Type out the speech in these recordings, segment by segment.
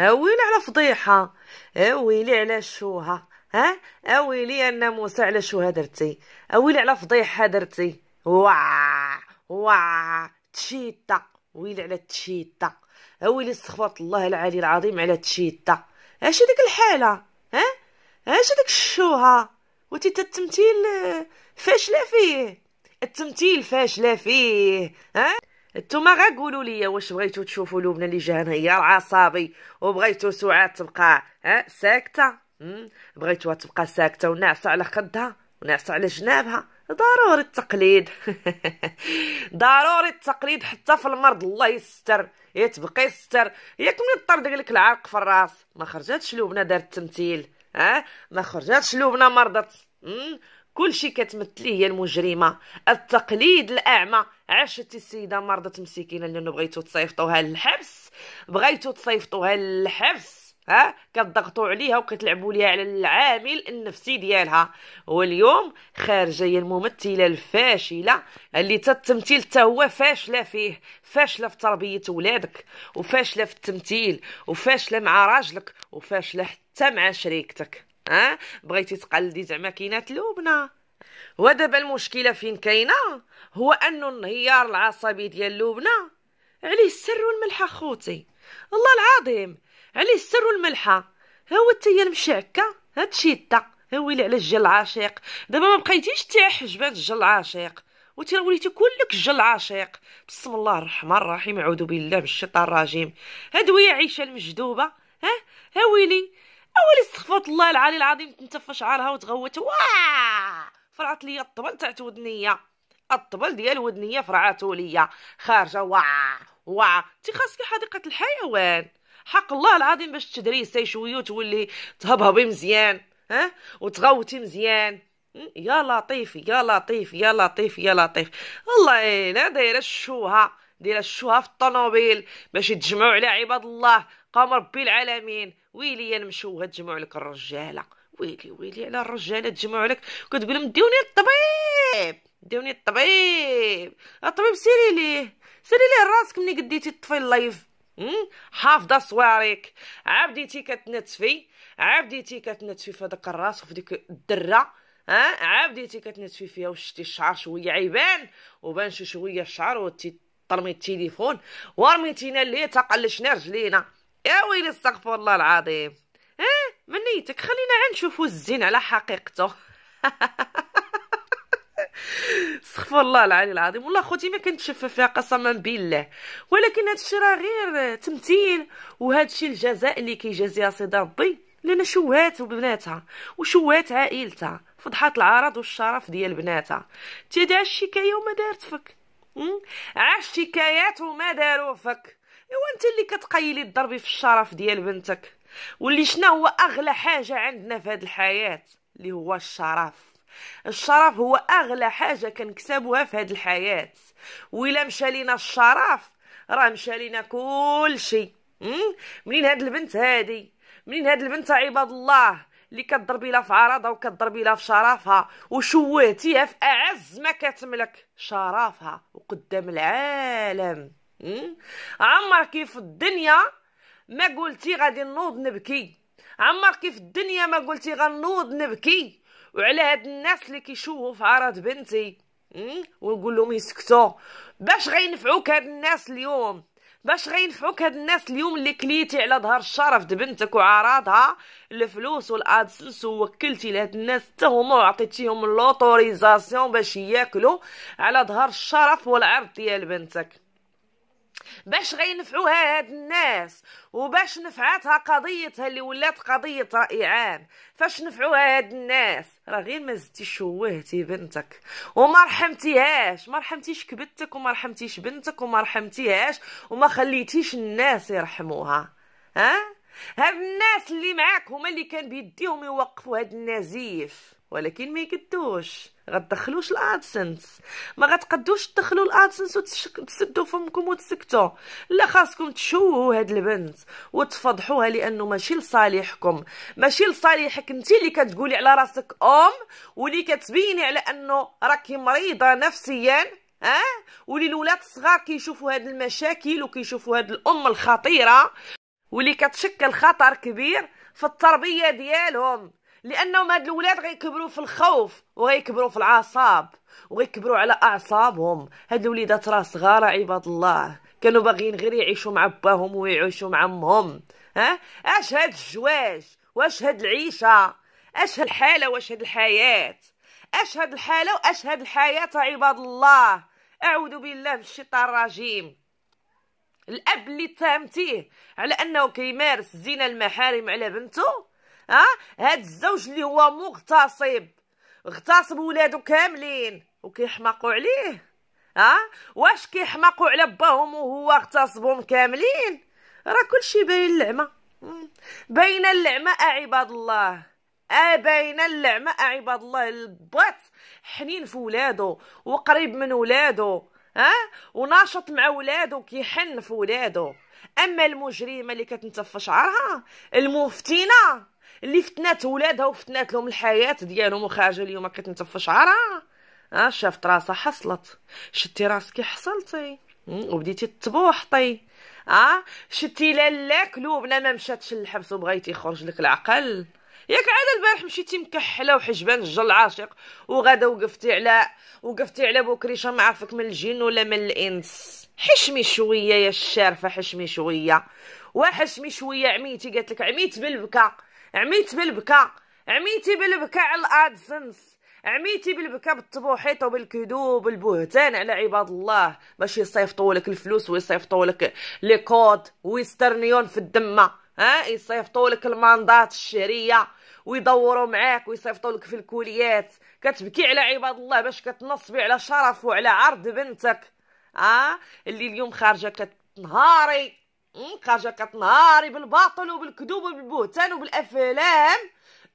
اويلي أه، ويلي على فضيحه اويلي أه، ويلي على شوها ها اويلي أه، ويلي موسى على شو درتي اويلي ويلي على فضيحه درتي وا وا تشيتا ويلي على تشيتا اويلي ويلي الله العلي العظيم على تشيتا اش ديك الحاله ها اش ديك الشوها وتي التمثيل فاشله فيه التمثيل فاشله فيه ها نتوما غا قولوا لي واش بغيتو تشوفوا لبنى اللي جهنا هي العصابي وبغيتو سعاد تبقى ها ساكته بغيتوها تبقى ساكته وناعسه على خدها وناعسه على جنابها ضروري التقليد ضروري التقليد حتى في المرض الله يستر يتبقى يستر ياك من الطرد لك العرق في الراس ما خرجاتش لبنى دارت التمثيل ها ما خرجاتش لبنى مرضت كل شيء كتمثليه هي المجرمه التقليد الاعمى عاشت السيده مرضت مسكينه لانه بغيتو تصيفطوها للحبس بغيتو تصيفطوها للحبس ها كضغطوا عليها وكتلعبوا ليها على العامل النفسي ديالها واليوم خارجه هي الممثله الفاشله اللي التمثيل حتى هو فاشله فيه فاشله في تربيه ولادك وفاشله في التمثيل وفاشله مع راجلك وفاشله حتى مع شريكتك ها بغيتي تقلدي زعما كاينه لبنى ودابا المشكله فين كاينه هو انه النهيار العصبي ديال لبنى عليه السر والملحه خوتي الله العظيم عليه السر والملحه ها هو هي المشعكه هاد شده ها ويلي على الجل العاشق دابا ما بقيتيش تاع حجبات الجل العاشق وانت وليتي كلك الجل عاشق بسم الله الرحمن الرحيم اعوذ بالله من الشيطان الرجيم هاد ويا عيشه المجدوبه ها ها ويلي اولي استغفرت الله العلي العظيم تنتف شعرها وتغوت واه فرعت لي الطبل تاعت ودنيه الطبل ديال ودنيه فرعاتو ليا خارجه واع واع تي خاصك حديقه الحيوان حق الله العظيم باش تدريسي شويه وتولي تهبهبي مزيان ها وتغوتي مزيان يا لطيف يا لطيف يا لطيف يا لطيف والله انا دايره الشوهه دايره الشوهه في الطوموبيل باش يتجمعوا على عباد الله قام ربي العالمين ويلي مشوهه تجمعوا لك الرجاله ويلي ويلي على الرجاله تجمعوا لك كتقول لهم ديوني الطبيب ديوني الطبيب الطبيب آه، سيري ليه سيري ليه راسك ملي قديتي تطفي اللايف حافظه صواريك عابديتي كتنتفي عابديتي كتنتفي في هذاك الراس وفي ديك الدره ها آه، عابديتي كتنتفي فيها وشتي الشعر شويه عيبان وبان شي شويه الشعر وتي طرمي التليفون ورميتينا اللي تقلشنا رجلينا يا ويلي استغفر الله العظيم من نيتك خلينا نشوفو الزين على حقيقته استغفر الله العلي العظيم والله خوتي ما كنتشفى فيها قسما بالله ولكن هذا الشيء راه غير تمثيل وهذا الشيء الجزاء اللي كيجازيها سي ربي لان شوهات بناتها وشوهات عائلتها فضحات العرض والشرف ديال بناتها تيدعى الشكايه وما دارت فك عاش الشكايات وما داروا فك ايوا انت اللي كتقيلي الضرب في الشرف ديال بنتك واللي شنو هو اغلى حاجه عندنا في هذه الحياه اللي هو الشرف الشرف هو اغلى حاجه كنكسبوها في هذه الحياه وإلا مشى لينا الشرف راه مشى لينا كل شيء منين هاد البنت هادي منين هاد البنت عباد الله اللي كضربي لها في عرضها وكضربي لها في شرفها وشوهتيها في اعز ما كتملك شرفها وقدام العالم عمرك كيف الدنيا ما قلتي غادي نوض نبكي عمر كيف الدنيا ما قلتي غنوض نبكي وعلى هاد الناس اللي كيشوفوا في عرض بنتي ونقول لهم يسكتوا باش غينفعوك هاد الناس اليوم باش غينفعوك هاد الناس اليوم اللي كليتي على ظهر الشرف د بنتك وعراضها الفلوس والادسنس ووكلتي لهاد الناس حتى هما وعطيتيهم لوطوريزاسيون باش ياكلوا على ظهر الشرف والعرض ديال بنتك باش غينفعوها هاد الناس وباش نفعتها قضيتها اللي ولات قضية رائعان فاش نفعوها هاد الناس راه غير ما زدتي شوهتي بنتك وما رحمتيهاش ما رحمتيش كبتك وما رحمتيش بنتك وما رحمتيهاش وما خليتيش الناس يرحموها ها هاد الناس اللي معاك هما اللي كان بيديهم يوقفوا هاد النزيف ولكن ما يقدوش غتدخلوش الادسنس ما غتقدوش تدخلوا الادسنس وتسدوا فمكم وتسكتوا لا خاصكم تشوهوا هاد البنت وتفضحوها لانه ماشي لصالحكم ماشي لصالحك انت اللي كتقولي على راسك ام واللي كتبيني على انه راكي مريضه نفسيا ها ولي الولاد الصغار كيشوفوا هاد المشاكل وكيشوفوا هاد الام الخطيره واللي كتشكل خطر كبير في التربيه ديالهم لانهم هاد الولاد غيكبروا في الخوف وغيكبروا في العصاب وغيكبروا على اعصابهم هاد الوليدات راه صغار عباد الله كانوا باغيين غير يعيشوا مع باهم ويعيشوا مع امهم ها اش هاد الجواج واش هاد العيشه اش هاد الحاله واش هاد الحياه اش هاد الحاله واش هاد الحياه عباد الله اعوذ بالله من الشيطان الرجيم الاب اللي اتهمتيه على انه كيمارس زنا المحارم على بنته ها هاد الزوج اللي هو مغتصب اغتصب ولادو كاملين وكيحماقوا عليه ها واش كيحماقوا على باهم وهو اغتصبهم كاملين راه كلشي باين اللعمه بين اللعمه عباد الله آه، بين اللعمه عباد الله البات حنين في ولادو وقريب من ولادو ها وناشط مع ولادو كيحن في ولادو اما المجرمه اللي كتنتف شعرها المفتينه اللي فتنات ولادها وفتنات لهم الحياه ديالهم وخارجه اليوم كتنتف في شعرها ها شافت راسها حصلت شتي راسك حصلتي وبديتي تبوحطي اه شتي لالا كلوبنا ما مشاتش للحبس وبغيتي يخرج لك العقل ياك عاد البارح مشيتي مكحله وحجبان الجل العاشق وغدا وقفتي على وقفتي على بوكريشه ما عرفك من الجن ولا من الانس حشمي شويه يا الشارفه حشمي شويه وحشمي شويه عميتي قالت لك عميت بالبكا عميت بالبكا عميتي بالبكا على الادسنس عميتي بالبكا بالطبوحيط وبالكذوب والبهتان على عباد الله باش يصيفطوا لك الفلوس ويصيفطوا لك لي كود ويسترنيون في الدمه ها يصيفطوا لك الماندات الشهريه ويدوروا معاك ويصيفطوا لك في الكوليات كتبكي على عباد الله باش كتنصبي على شرف وعلى عرض بنتك ها اللي اليوم خارجه كتنهاري خارجه كتنهاري بالباطل وبالكذوب وبالبهتان وبالافلام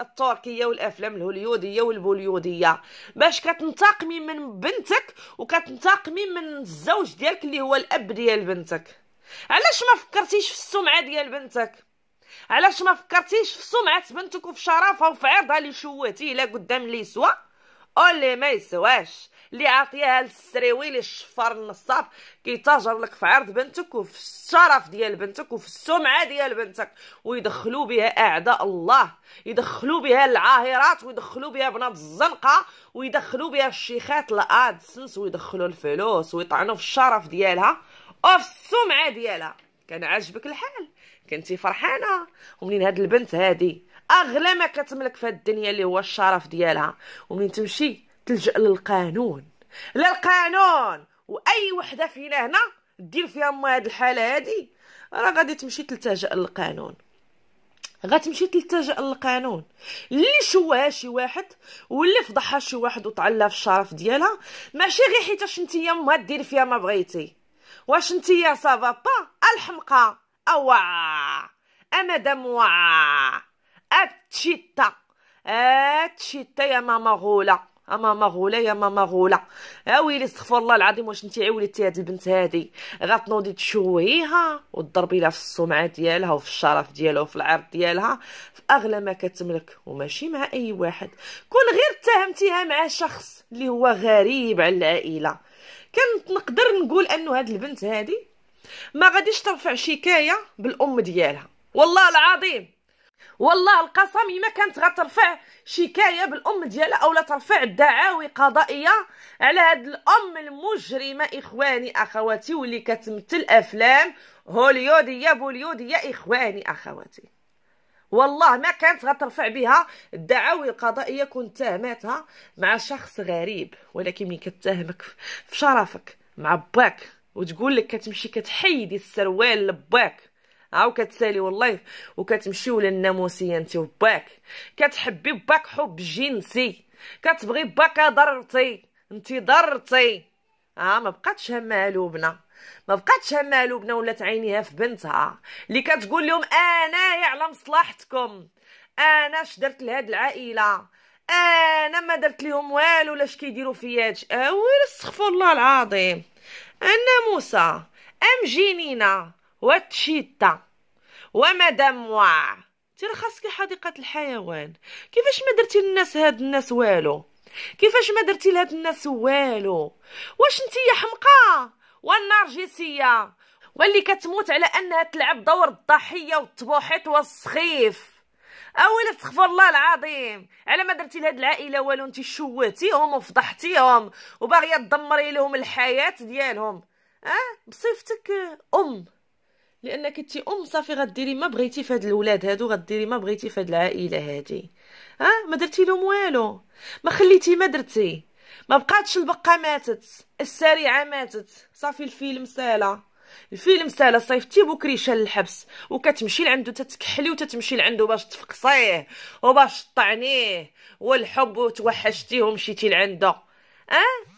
التركيه والافلام الهوليوديه والبوليوديه باش كتنتقمي من بنتك وكتنتقمي من الزوج ديالك اللي هو الاب ديال بنتك علاش ما فكرتيش في السمعه ديال بنتك علاش ما فكرتيش في سمعه بنتك وفي شرفها وفي عرضها اللي شوهتيه لا قدام اللي يسوى اولي ما يسواش اللي عاطيها للسريوي اللي الشفار النصاب كيتاجر لك في عرض بنتك وفي الشرف ديال بنتك وفي السمعه ديال بنتك ويدخلوا بها اعداء الله يدخلوا بها العاهرات ويدخلوا بها بنات الزنقه ويدخلوا بها الشيخات الادسنس ويدخلوا الفلوس ويطعنوا في الشرف ديالها وفي السمعه ديالها كان عاجبك الحال كنتي فرحانه ومنين هاد البنت هادي اغلى ما كتملك في الدنيا اللي هو الشرف ديالها ومنين تمشي تلجأ للقانون للقانون واي وحده فينا هنا دير فيها ما هاد الحاله هادي راه غادي تمشي تلتجأ للقانون غتمشي تلتجأ للقانون اللي شوها شي واحد واللي فضحها شي واحد وتعلّى في الشرف ديالها ماشي غير حيتاش نتيا ما دير فيها ما بغيتي واش نتيا سافا با الحمقى اوا أه، دم وا اتشيتا أه، اتشيتا أه، يا ماما غوله اما ما يا ما ما غولا ويلي استغفر الله العظيم واش نتي عولتي هاد البنت هادي غتنوضي تشوهيها وتضربي لها في السمعه ديالها وفي الشرف ديالها وفي العرض ديالها في اغلى ما كتملك وماشي مع اي واحد كون غير اتهمتيها مع شخص اللي هو غريب على العائله كنت نقدر نقول انه هاد البنت هادي ما غاديش ترفع شكايه بالام ديالها والله العظيم والله القسم ما كانت غترفع شكايه بالام ديالها اولا ترفع دعاوي قضائيه على هاد الام المجرمه اخواني اخواتي واللي كتمثل افلام هوليوديه بوليوديه اخواني اخواتي والله ما كانت غترفع بها الدعاوي القضائيه كون تهماتها مع شخص غريب ولكن ملي كتهمك في شرفك مع باك وتقول لك كتمشي كتحيدي السروال لباك هاو كتسالي والله وكتمشيو للناموسيه انت وباك كتحبي باك حب جنسي كتبغي باك ضرتي انت ضرتي ها ما بقاتش همها لبنى ما بقاتش همها لبنى ولات عينيها في بنتها اللي كتقول لهم انايا على مصلحتكم انا اش درت لهاد العائله انا ما درت لهم والو لاش كيديروا فيا هادشي ويل استغفر الله العظيم انا موسى ام جنينه واتشيتا ومدام واع تي خاصك حديقه الحيوان كيفاش ما درتي للناس هاد الناس والو كيفاش ما درتي لهاد الناس والو واش انت يا حمقه والنرجسيه واللي كتموت على انها تلعب دور الضحيه والطبوحيط والسخيف اولا أه استغفر الله العظيم على ما درتي لهاد العائله والو انت شوهتيهم وفضحتيهم وباغيه تدمري لهم الحياه ديالهم اه بصفتك ام لانك انت ام صافي غديري ما بغيتي في هاد الاولاد هادو غديري ما بغيتي في هاد العائله هادي ها أه؟ ما درتي لهم والو ما خليتي ما درتي ما بقاتش البقه ماتت السريعه ماتت صافي الفيلم سالا الفيلم سالا صيفتي بكري شال الحبس وكتمشي لعندو تتكحلي وتتمشي لعندو باش تفقصيه وباش تطعنيه والحب وتوحشتيه ومشيتي لعندو اه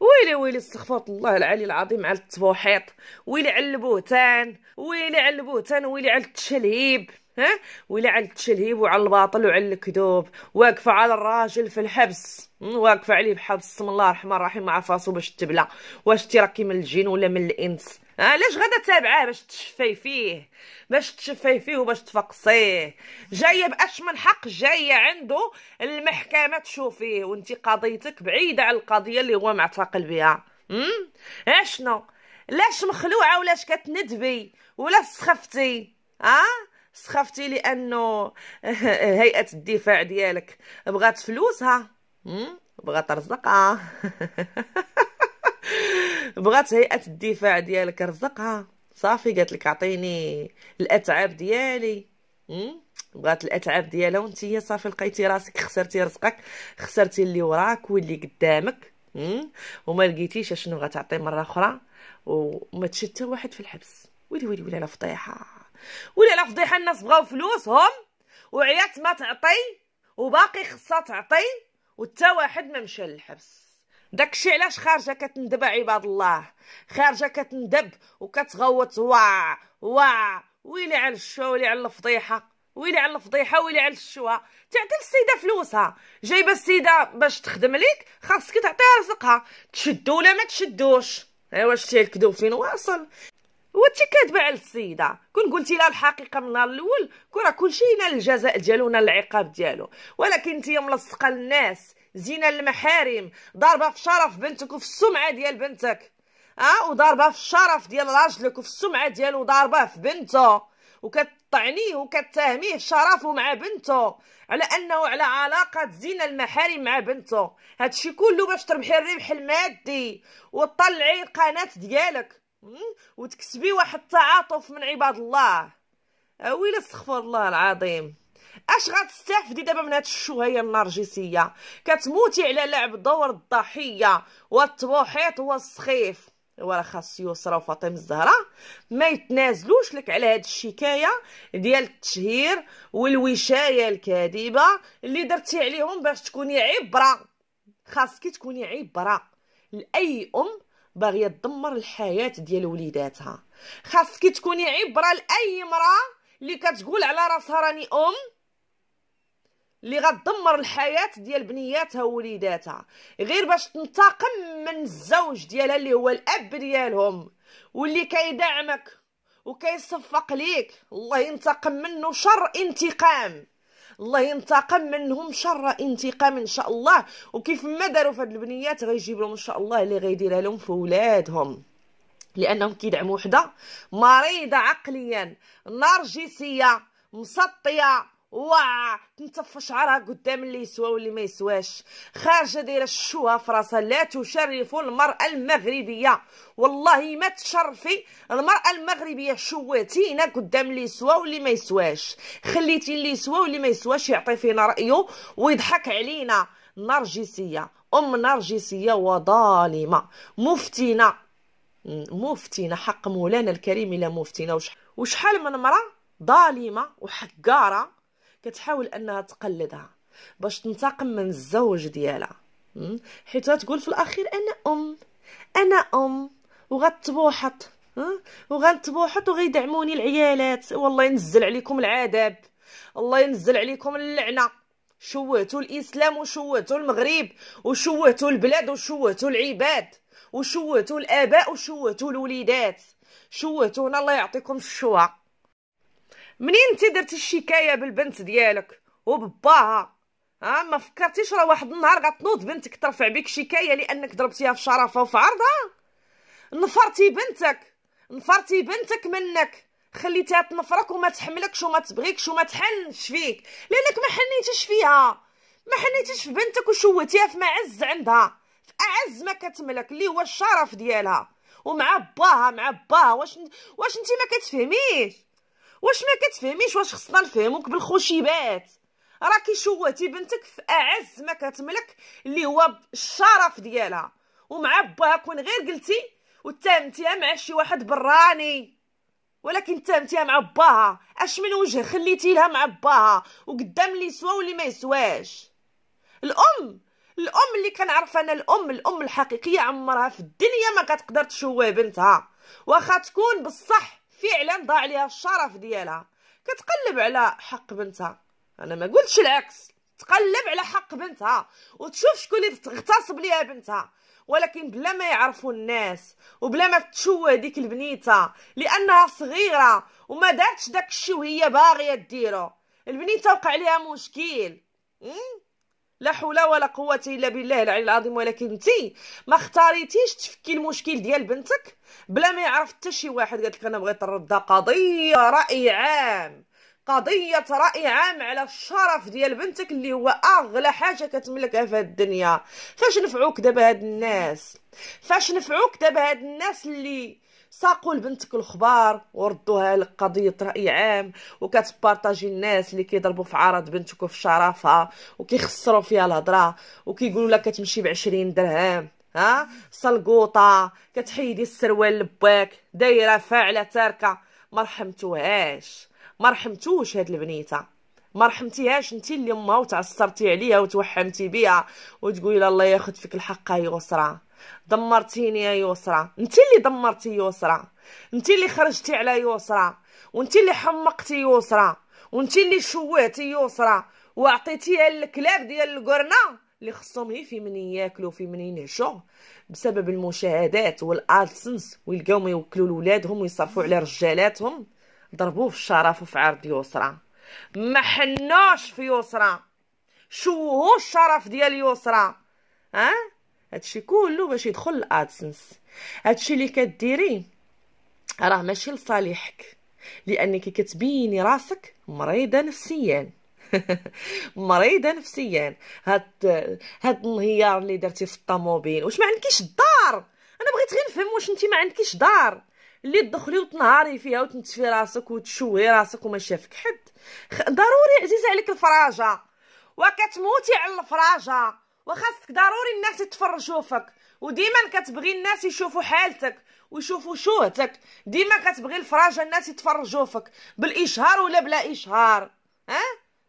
ويلي ويلي استغفر الله العلي العظيم على التبوحيط ويلي على البوتان ويلي على البوتان ويلي على التشلهيب ها ويلي على التشلهيب وعلى الباطل وعلى الكذوب واقفه على الراجل في الحبس واقفه عليه بحبس بسم الله الرحمن الرحيم مع فاسو باش تبلع واش تي راكي من الجن ولا من الانس علاش غادا تابعاه باش تشفي فيه باش تشفي فيه وباش تفقصيه جايه باش من حق جايه عنده المحكمه تشوفيه وانت قضيتك بعيده على القضيه اللي هو معتقل بها امم اشنو لاش مخلوعه ولاش كتندبي ولا سخفتي ها أه؟ سخفتي لانه هيئه الدفاع ديالك بغات فلوسها بغات رزقها بغات هيئه الدفاع ديالك رزقها صافي قالت لك اعطيني الاتعاب ديالي بغات الاتعاب ديالها وانت هي صافي لقيتي راسك خسرتي رزقك خسرتي اللي وراك واللي قدامك وما لقيتيش شنو غتعطي مره اخرى وما تشد واحد في الحبس ويلي ويلي ولا على فضيحه ويلي على فضيحه الناس بغاو فلوسهم وعيات ما تعطي وباقي خصها تعطي وتا واحد ما مشى للحبس داكشي علاش خارجه كتندب عباد الله خارجه كتندب وكتغوت واع واع ويلي على الشوا ويلي على الفضيحه ويلي على الفضيحه ويلي على الشوا تعطي السيده فلوسها جايبه السيده باش تخدم ليك خاصك تعطيها رزقها تشدو ولا ما تشدوش ايوا شتي الكذوب فين واصل وانت كاذبه على السيده كون قلتي لها الحقيقه من النهار الاول كون راه كلشي ينال الجزاء ديالو ونال العقاب ديالو ولكن انت ملصقه للناس زينه المحارم ضاربه في شرف بنتك وفي السمعه ديال بنتك اه وضاربه في الشرف ديال راجلك وفي السمعه ديالو ضاربه في بنته وكتطعنيه وكتهميه في شرفه مع بنته على انه على علاقه زينة المحارم مع بنته هادشي كله باش تربحي الربح المادي وتطلعي القناه ديالك وتكسبي واحد التعاطف من عباد الله أويلي استغفر الله العظيم اش غتستافدي دابا من هاد الشهيه النرجسيه كتموتي على لعب دور الضحيه والتوحيط والسخيف وراه خاص يسرى وفاطمه الزهراء ما يتنازلوش لك على هاد الشكايه ديال التشهير والوشايه الكاذبه اللي درتي عليهم باش تكوني عبره خاصك تكوني عبره لاي ام باغيه تدمر الحياه ديال وليداتها خاصك تكوني عبره لاي امراه اللي كتقول على راسها راني ام اللي غتدمر الحياه ديال بنياتها ووليداتها غير باش تنتقم من الزوج ديالها اللي هو الاب ديالهم واللي كيدعمك وكيصفق ليك الله ينتقم منه شر انتقام الله ينتقم منهم شر انتقام ان شاء الله وكيف ما داروا في هاد البنيات غيجيب لهم ان شاء الله اللي غيديرها لهم في ولادهم لانهم كيدعموا وحده مريضه عقليا نرجسيه مسطيه واه تنتف شعرها قدام اللي يسوى واللي ما يسواش خارجه دايره الشوهه في راسها لا تشرف المراه المغربيه والله ما تشرفي المراه المغربيه شواتينا قدام اللي يسوى واللي ما يسواش خليتي اللي يسوى واللي ما يسواش يعطي فينا رايه ويضحك علينا نرجسيه ام نرجسيه وظالمه مفتينا مفتينا حق مولانا الكريم الى وش وشحال من امراه ظالمه وحقاره كتحاول انها تقلدها باش تنتقم من الزوج ديالها حيت غتقول في الاخير انا ام انا ام وغتبوحط وغتبوحط وغيدعموني العيالات والله ينزل عليكم العذاب الله ينزل عليكم اللعنه شوهتوا الاسلام وشوهتوا المغرب وشوهتوا البلاد وشوهتوا العباد وشوهتوا الاباء وشوهتوا الوليدات شوهتونا الله يعطيكم الشوه منين انت درتي الشكايه بالبنت ديالك وبباها ها ما فكرتيش راه واحد النهار غتنوض بنتك ترفع بك شكايه لانك ضربتيها في شرفها وفي عرضها نفرتي بنتك نفرتي بنتك منك خليتها تنفرك وما تحملكش وما تبغيكش وما تحنش فيك لانك ما حنيتيش فيها ما حنيتيش في بنتك وشوتيها في معز عندها في اعز ما كتملك اللي هو الشرف ديالها ومع باها مع باها واش واش انت ما كتفهميش واش ما كتفهميش واش خصنا نفهموك بالخشيبات راكي شوهتي بنتك في اعز ما كتملك اللي هو الشرف ديالها ومع باها كون غير قلتي وتامتيها مع شي واحد براني ولكن تامتيها مع باها اش من وجه خليتي لها مع باها وقدام اللي يسوا واللي ما يسواش الام الام اللي كنعرف انا الام الام الحقيقيه عمرها في الدنيا ما كتقدر تشوه بنتها واخا تكون بصح فعلا ضاع ليها الشرف ديالها كتقلب على حق بنتها انا ما قلتش العكس تقلب على حق بنتها وتشوف شكون اللي تغتصب ليها بنتها ولكن بلا ما يعرفوا الناس وبلا ما تشوه ديك البنيته لانها صغيره وما دارتش داك الشيء وهي باغيه ديرو البنيته وقع ليها مشكل لا حول ولا قوه الا بالله العلي العظيم ولكن انت ما اختاريتيش تفكي المشكل ديال بنتك بلا ما يعرف حتى شي واحد قالت لك انا بغيت نرد قضيه راي عام قضية رأي عام على الشرف ديال بنتك اللي هو أغلى حاجة كتملكها في هاد الدنيا فاش نفعوك دابا هاد الناس فاش نفعوك دابا هاد الناس اللي ساقوا لبنتك الخبار وردوها لك قضيه راي عام وكتبارطاجي الناس اللي كيضربوا في عرض بنتك وفي شرفها وكيخسروا فيها الهضره وكيقولوا لك كتمشي ب 20 درهم ها سلقوطه كتحيدي السروال لباك دايره فاعله تاركه ما رحمتوهاش ما رحمتوش هاد البنيته ما رحمتيهاش انت اللي امها وتعصرتي عليها وتوحمتي بها وتقولي الله ياخذ فيك الحق هي غصره دمرتيني يا يسرى انت اللي دمرتي يسرى انت اللي خرجتي على يسرى وانت اللي حمقتي يسرى وانت اللي شوهتي يسرى وعطيتيها للكلاب ديال الكورنا اللي خصهم هي في من ياكلوا في من ينعشوا بسبب المشاهدات والادسنس ويلقاو ما يوكلوا لولادهم ويصرفوا على رجالاتهم ضربوه في الشرف وفي عرض يسرى ما حناش في يسرى شوهو الشرف ديال يسرى ها أه؟ هادشي كله باش يدخل الادسنس هادشي اللي كديري راه ماشي لصالحك لانك كتبيني راسك مريضه نفسيا مريضه نفسيا هاد هاد الانهيار اللي درتي في الطوموبيل واش ما عندكيش الدار انا بغيت غير نفهم واش انت ما عندكيش دار اللي تدخلي وتنهاري فيها وتنتفي راسك وتشوهي راسك وما شافك حد ضروري عزيزه عليك الفراجه وكتموتي على الفراجه وخاصك ضروري الناس يتفرجوا فيك وديما كتبغي الناس يشوفوا حالتك ويشوفوا شوهتك ديما كتبغي الفراجه الناس يتفرجوا فيك بالاشهار ولا بلا اشهار ها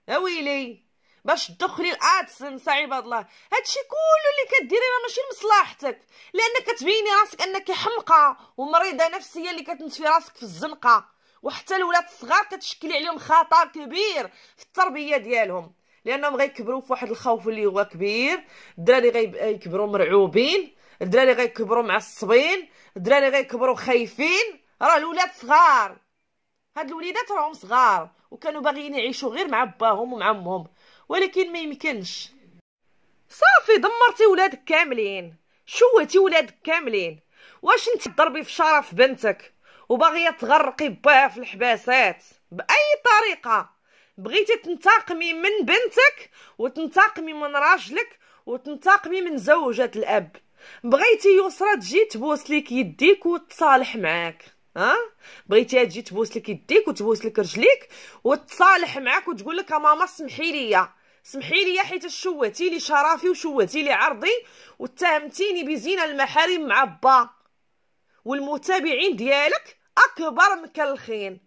أه؟ ويلي باش تدخلي الادسنس عباد الله هادشي كله اللي كديري راه ماشي لمصلحتك لانك كتبيني راسك انك حمقه ومريضه نفسيه اللي كتنتفي راسك في الزنقه وحتى الولاد الصغار كتشكلي عليهم خطر كبير في التربيه ديالهم لانهم غيكبروا في واحد الخوف اللي هو كبير الدراري غيكبروا مرعوبين الدراري غيكبروا معصبين الدراري غيكبروا خايفين راه الولاد صغار هاد الوليدات راهم صغار وكانوا باغيين يعيشوا غير مع باهم ومع امهم ولكن ما يمكنش صافي دمرتي ولادك كاملين شوهتي ولادك كاملين واش انت ضربي في شرف بنتك وباغيه تغرقي باها في الحباسات باي طريقه بغيتي تنتقمي من بنتك وتنتقمي من راجلك وتنتقمي من زوجة الاب بغيتي يسرى تجي تبوس لك يديك وتصالح معاك ها بغيتي تجي تبوس لك يديك وتبوس لك رجليك وتصالح معاك وتقول لك ماما سمحي لي سمحي لي حيت شوهتي لي شرفي وشوهتي لي عرضي واتهمتيني بزينه المحارم مع با والمتابعين ديالك اكبر مكلخين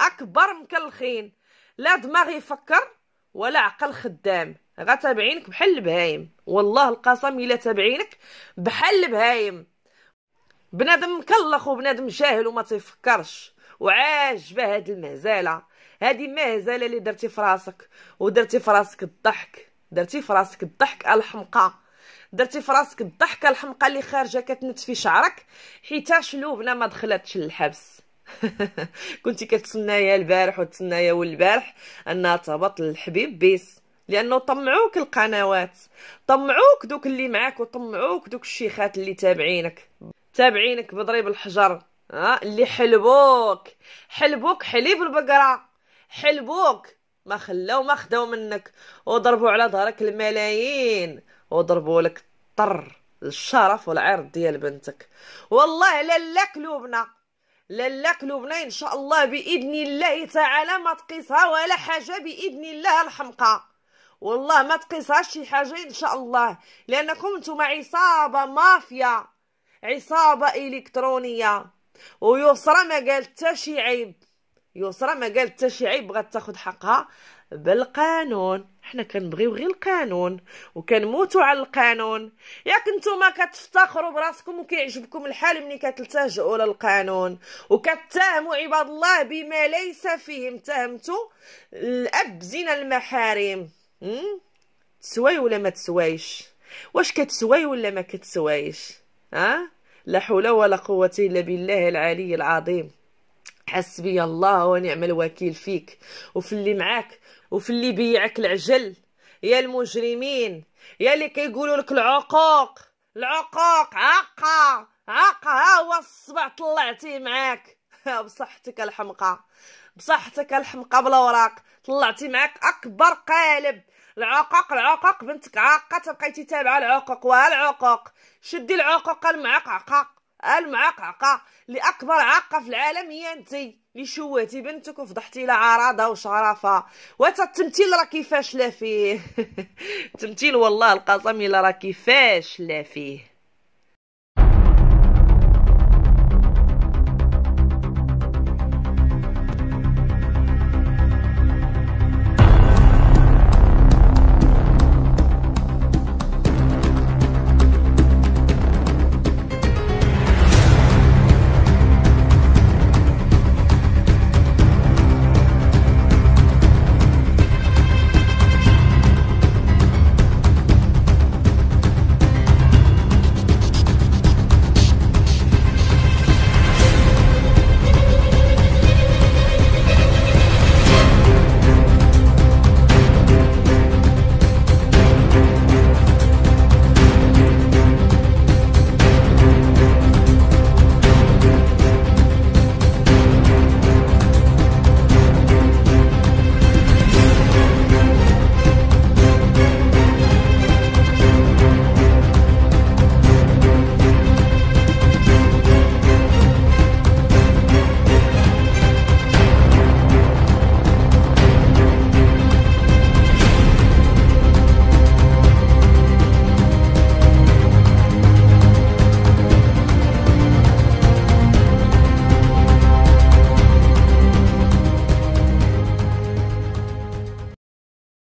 اكبر مكلخين لا دماغ يفكر ولا عقل خدام غتابعينك بحال البهايم والله القسم الا تابعينك بحال البهايم بنادم مكلخ وبنادم جاهل وما تفكرش وعاجبه هاد المهزله هادي مهزله اللي درتي في راسك ودرتي في راسك الضحك درتي في راسك الضحك الحمقى درتي في راسك الضحكه الحمقى اللي خارجه كتنت في شعرك حيتاش لوبنا ما دخلتش للحبس كنتي كتسنايا البارح وتسنايا والبارح انها تهبط للحبيب بيس لانه طمعوك القنوات طمعوك دوك اللي معاك وطمعوك دوك الشيخات اللي تابعينك تابعينك بضريب الحجر ها آه، اللي حلبوك حلبوك حليب البقره حلبوك ما خلاو ما خداو منك وضربوا على ظهرك الملايين وضربوا لك طر الشرف والعرض ديال بنتك والله لا لا قلوبنا لالا قلوبنا ان شاء الله باذن الله تعالى ما تقيسها ولا حاجه باذن الله الحمقى والله ما تقيسها شي حاجه ان شاء الله لانكم نتوما عصابه مافيا عصابه الكترونيه ويسرى ما قال حتى شي عيب يسرى ما قال حتى شي عيب بغات تاخذ حقها بالقانون حنا كنبغيو غير القانون وكنموتوا على القانون ياك نتوما كتفتخروا براسكم وكيعجبكم الحال ملي كتلتجئوا للقانون وكتتهموا عباد الله بما ليس فيهم تهمتوا الاب زين المحارم تسوي ولا ما تسويش واش كتسوي ولا ما كتسويش ها أه؟ لا حول ولا قوه الا بالله العلي العظيم حسبي الله ونعم الوكيل فيك وفي اللي معاك وفي اللي بيعك العجل يا المجرمين يا اللي كيقولوا لك العقوق العقوق عقا عقا ها هو الصبع طلعتي معاك بصحتك الحمقى بصحتك الحمقى بلا وراق طلعتي معاك اكبر قالب العقوق العقوق بنتك عاقه تبقيتي تابعه العقوق والعقوق شدي العقوق معاك عقاق المعقعقة لأكبر عاقة في العالم هي أنت شوهتي بنتك وفضحتي لها عراضة وشرفة وتا التمثيل راه كيفاش لا فيه التمثيل والله القسم الا راه كيفاش لا فيه